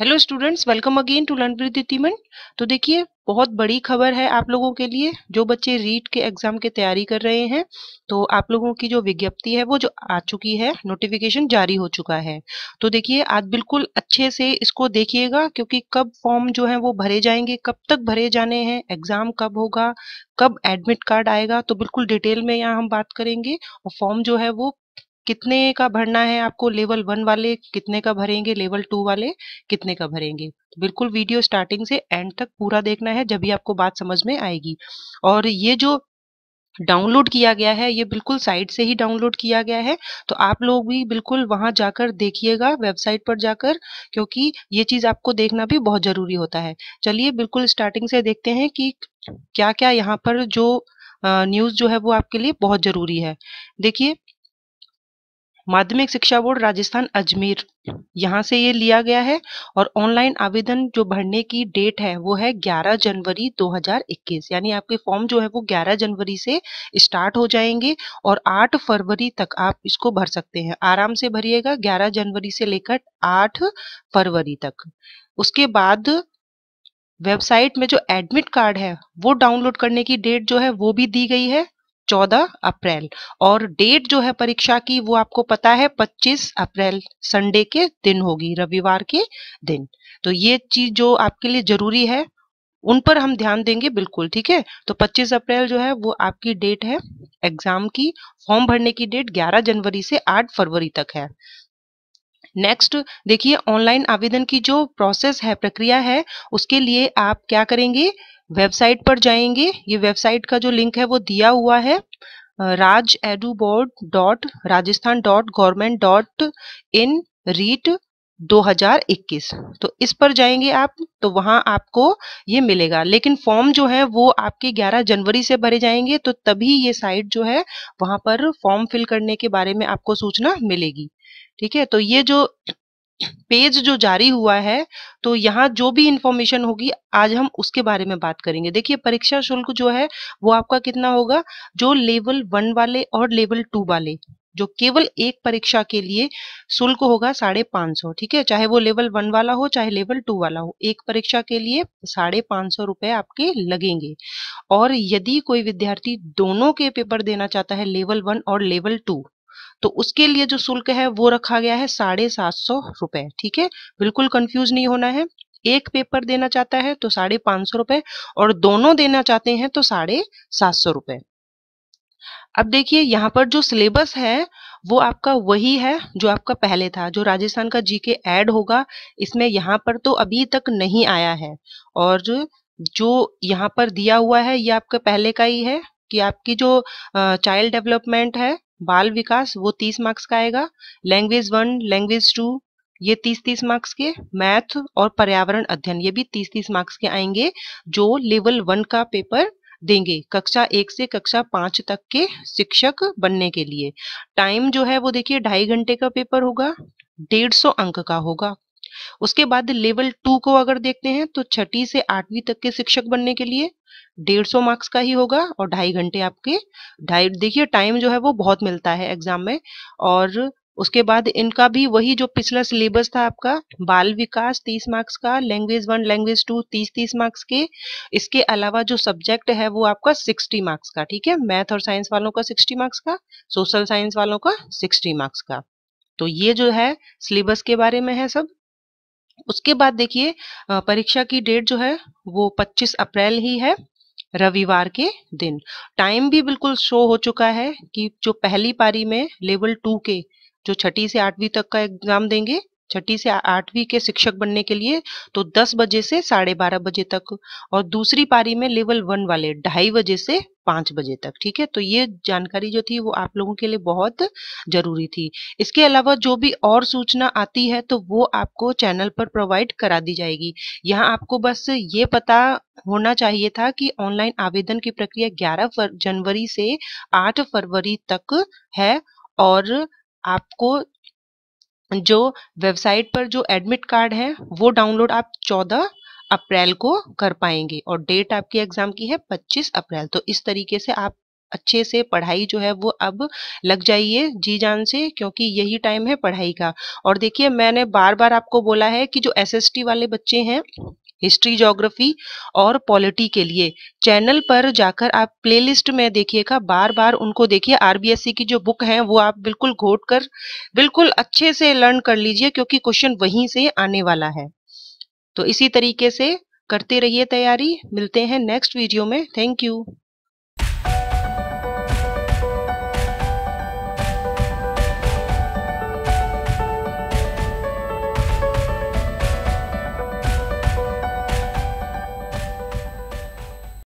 hello students welcome again to learn with तीमन तो देखिए बहुत बड़ी खबर है आप लोगों के लिए जो बच्चे रीट के एग्जाम की तैयारी कर रहे हैं तो आप लोगों की जो विज्ञप्ति है वो जो आ चुकी है नोटिफिकेशन जारी हो चुका है तो देखिए आज बिल्कुल अच्छे से इसको देखिएगा क्योंकि कब फॉर्म जो है वो भरे जाएंगे कब तक भरे जाने हैं एग्जाम कब होगा कब एडमिट कार्ड आएगा तो बिल्कुल डिटेल में यहाँ हम बात करेंगे और फॉर्म जो है वो कितने का भरना है आपको लेवल वन वाले कितने का भरेंगे लेवल टू वाले कितने का भरेंगे बिल्कुल वीडियो स्टार्टिंग से एंड तक पूरा देखना है जब भी आपको बात समझ में आएगी और ये जो डाउनलोड किया गया है ये बिल्कुल साइट से ही डाउनलोड किया गया है तो आप लोग भी बिल्कुल वहां जाकर देखिएगा वेबसाइट पर जाकर क्योंकि ये चीज़ आपको देखना भी बहुत ज़रूरी होता है चलिए बिल्कुल स्टार्टिंग से देखते हैं कि क्या क्या यहाँ पर जो न्यूज़ जो है वो आपके लिए बहुत ज़रूरी है देखिए माध्यमिक शिक्षा बोर्ड राजस्थान अजमेर यहाँ से ये लिया गया है और ऑनलाइन आवेदन जो भरने की डेट है वो है 11 जनवरी 2021 यानी आपके फॉर्म जो है वो 11 जनवरी से स्टार्ट हो जाएंगे और 8 फरवरी तक आप इसको भर सकते हैं आराम से भरिएगा 11 जनवरी से लेकर 8 फरवरी तक उसके बाद वेबसाइट में जो एडमिट कार्ड है वो डाउनलोड करने की डेट जो है वो भी दी गई है चौदह अप्रैल और डेट जो है परीक्षा की वो आपको पता है पच्चीस अप्रैल संडे के दिन होगी रविवार के दिन तो ये चीज जो आपके लिए जरूरी है उन पर हम ध्यान देंगे बिल्कुल ठीक है तो 25 अप्रैल जो है वो आपकी डेट है एग्जाम की फॉर्म भरने की डेट 11 जनवरी से 8 फरवरी तक है नेक्स्ट देखिए ऑनलाइन आवेदन की जो प्रोसेस है प्रक्रिया है उसके लिए आप क्या करेंगे वेबसाइट पर जाएंगे ये वेबसाइट का जो लिंक है वो दिया हुआ है Raj edu board dot Rajasthan dot government dot in REET 2021 तो इस पर जाएंगे आप तो वहां आपको ये मिलेगा लेकिन फॉर्म जो है वो आपके 11 जनवरी से भरे जाएंगे तो तभी ये साइट जो है वहां पर फॉर्म फिल करने के बारे में आपको सूचना मिलेगी ठीक है तो ये जो पेज जो जारी हुआ है तो यहाँ जो भी इंफॉर्मेशन होगी आज हम उसके बारे में बात करेंगे देखिए परीक्षा शुल्क जो है वो आपका कितना होगा जो लेवल वन वाले और लेवल टू वाले जो केवल एक परीक्षा के लिए शुल्क होगा साढ़े पांच सौ ठीक है चाहे वो लेवल वन वाला हो चाहे लेवल टू वाला हो एक परीक्षा के लिए साढ़े पांच सौ रुपए आपके लगेंगे और यदि कोई विद्यार्थी दोनों के पेपर देना चाहता है लेवल वन और लेवल टू तो उसके लिए जो शुल्क है वो रखा गया है साढ़े सात सौ रुपए ठीक है बिल्कुल कंफ्यूज नहीं होना है एक पेपर देना चाहता है तो साढ़े पांच सौ रुपए और दोनों देना चाहते हैं तो साढ़े सात सौ रुपए अब देखिए यहाँ पर जो सिलेबस है वो आपका वही है जो आपका पहले था जो राजस्थान का जीके ऐड होगा इसमें यहाँ पर तो अभी तक नहीं आया है और जो जो यहाँ पर दिया हुआ है ये आपका पहले का ही है कि आपकी जो चाइल्ड डेवलपमेंट है बाल विकास वो तीस मार्क्स का आएगा लैंग्वेज वन लैंग्वेज टू ये तीस तीस मार्क्स के मैथ और पर्यावरण अध्ययन ये भी तीस तीस मार्क्स के आएंगे जो लेवल वन का पेपर देंगे कक्षा एक से कक्षा पांच तक के शिक्षक बनने के लिए टाइम जो है वो देखिए ढाई घंटे का पेपर होगा डेढ़ सौ अंक का होगा उसके बाद लेवल टू को अगर देखते हैं तो छठी से आठवीं तक के शिक्षक बनने के लिए डेढ़ सौ मार्क्स का ही होगा और ढाई घंटे आपके ढाई देखिए टाइम जो है वो बहुत मिलता है एग्जाम में और उसके बाद इनका भी वही जो पिछला सिलेबस था आपका बाल विकास तीस मार्क्स का लैंग्वेज वन लैंग्वेज टू तीस तीस मार्क्स के इसके अलावा जो सब्जेक्ट है वो आपका सिक्सटी मार्क्स का ठीक है मैथ और साइंस वालों का सिक्सटी मार्क्स का सोशल साइंस वालों का सिक्सटी मार्क्स का तो ये जो है सिलेबस के बारे में है सब उसके बाद देखिए परीक्षा की डेट जो है वो 25 अप्रैल ही है रविवार के दिन टाइम भी बिल्कुल शो हो चुका है कि जो पहली पारी में लेवल टू के जो छठी से आठवीं तक का एग्जाम देंगे छठी से आठवीं के शिक्षक बनने के लिए तो दस बजे से साढ़े बारह बजे तक और दूसरी पारी में लेवल वन वाले ढाई बजे से पांच बजे तक ठीक है तो ये जानकारी जो थी वो आप लोगों के लिए बहुत जरूरी थी इसके अलावा जो भी और सूचना आती है तो वो आपको चैनल पर प्रोवाइड करा दी जाएगी यहाँ आपको बस ये पता होना चाहिए था कि ऑनलाइन आवेदन की प्रक्रिया ग्यारह जनवरी से आठ फरवरी तक है और आपको जो वेबसाइट पर जो एडमिट कार्ड है वो डाउनलोड आप चौदह अप्रैल को कर पाएंगे और डेट आपकी एग्जाम की है पच्चीस अप्रैल तो इस तरीके से आप अच्छे से पढ़ाई जो है वो अब लग जाइए जी जान से क्योंकि यही टाइम है पढ़ाई का और देखिए मैंने बार बार आपको बोला है कि जो एसएसटी वाले बच्चे हैं हिस्ट्री जोग्राफी और पॉलिटी के लिए चैनल पर जाकर आप प्लेलिस्ट में देखिएगा बार बार उनको देखिए आरबीएससी की जो बुक है वो आप बिल्कुल घोट कर बिल्कुल अच्छे से लर्न कर लीजिए क्योंकि क्वेश्चन वहीं से आने वाला है तो इसी तरीके से करते रहिए तैयारी मिलते हैं नेक्स्ट वीडियो में थैंक यू